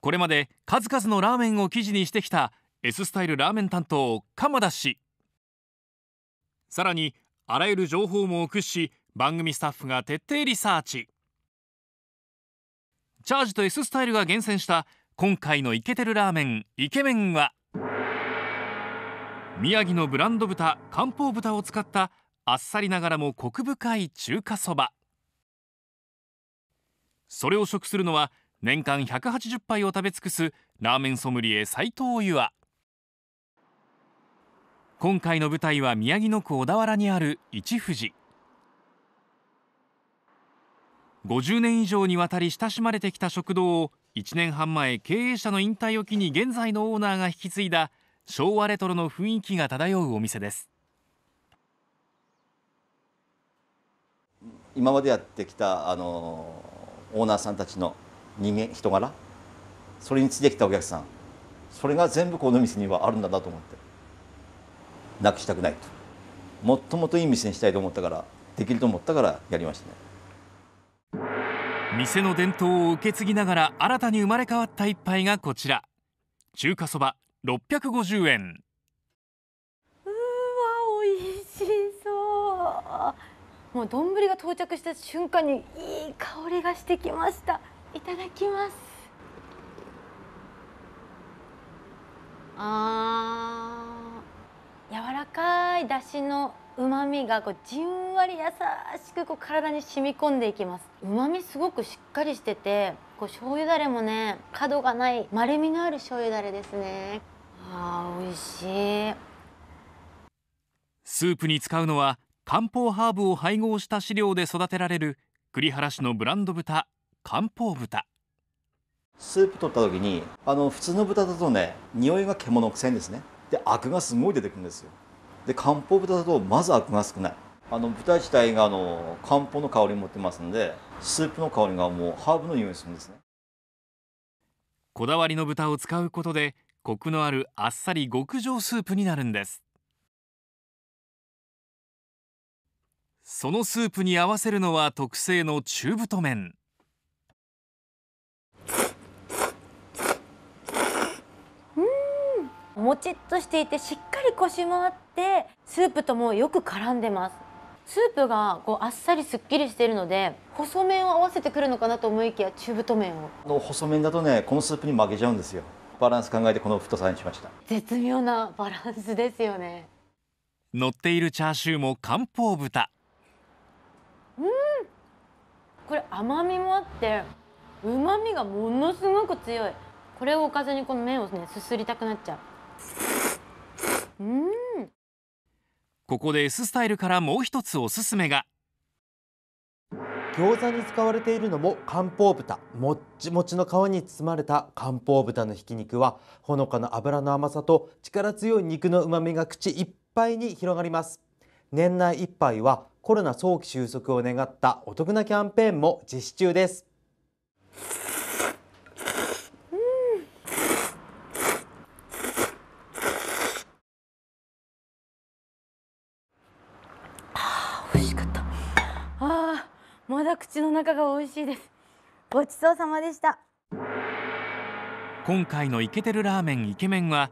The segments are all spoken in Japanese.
これまで数々のラーメンを記事にしてきた S スタイルラーメン担当鎌田氏さらにあらゆる情報も駆使し番組スタッフが徹底リサーチチャージと S スタイルが厳選した今回のイケてるラーメンイケメンは宮城のブランド豚漢方豚を使ったあっさりながらもコク深い中華そばそれを食するのは年間180杯を食べ尽くすラーメンソムリエ斉藤湯は今回の舞台は宮城野区小田原にある一富士50年以上にわたり親しまれてきた食堂を1年半前経営者の引退を機に現在のオーナーが引き継いだ昭和レトロの雰囲気が漂うお店です今までやってきたあのオーナーさんたちの人間人柄それについてきたお客さんそれが全部この店にはあるんだなと思ってなくしたくないともっともっといい店にしたいと思ったからできると思ったからやりましたね店の伝統を受け継ぎながら新たに生まれ変わった一杯がこちら中華そば650円うわ美味しそうもう丼が到着した瞬間にいい香りがしてきましたいただきますあー柔らかいだしのうまみがこうじんわり優しくこう体に染み込んでいきますうまみすごくしっかりしててこう醤油だれもね角がない丸みのある醤油だれですねあー美味しいスープに使うのは漢方ハーブを配合した飼料で育てられる栗原市のブランド豚漢方豚スープ取った時にあの普通の豚だとね匂いが獣臭いんですねでアクがすごい出てくるんですよで漢方豚だとまずアクが少ないあの豚自体があの漢方の香りを持ってますんでスープの香りがもうハーブの匂いするんですねこだわりの豚を使うことでコクのあるあっさり極上スープになるんですそのスープに合わせるのは特製の中太麺もちっとしていてしっかりコシもあってスープともよく絡んでますスープがこうあっさりすっきりしているので細麺を合わせてくるのかなと思いきや中太麺をの細麺だとねこのスープに負けちゃうんですよバランス考えてこの太さにしました絶妙なバランスですよね乗っているチャーシューも漢方豚うんこれ甘みもあって旨味がものすごく強いこれをおかずにこの麺をねすすりたくなっちゃうここで S スタイルからもう一つおすすめが餃子に使われているのも漢方豚もっちもちの皮に包まれた漢方豚のひき肉はほのかな脂の甘さと力強い肉の旨みが口いっぱいに広がります年内いっぱいはコロナ早期収束を願ったお得なキャンペーンも実施中です美味しかったああまだ口の中が美味しいですごちそうさまでした今回のイケてるラーメンイケメンは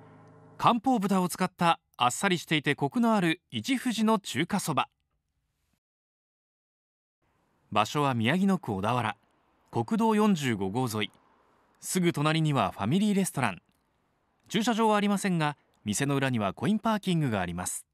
漢方豚を使ったあっさりしていてコクのある一富士の中華そば場所は宮城野区小田原国道45号沿いすぐ隣にはファミリーレストラン駐車場はありませんが店の裏にはコインパーキングがあります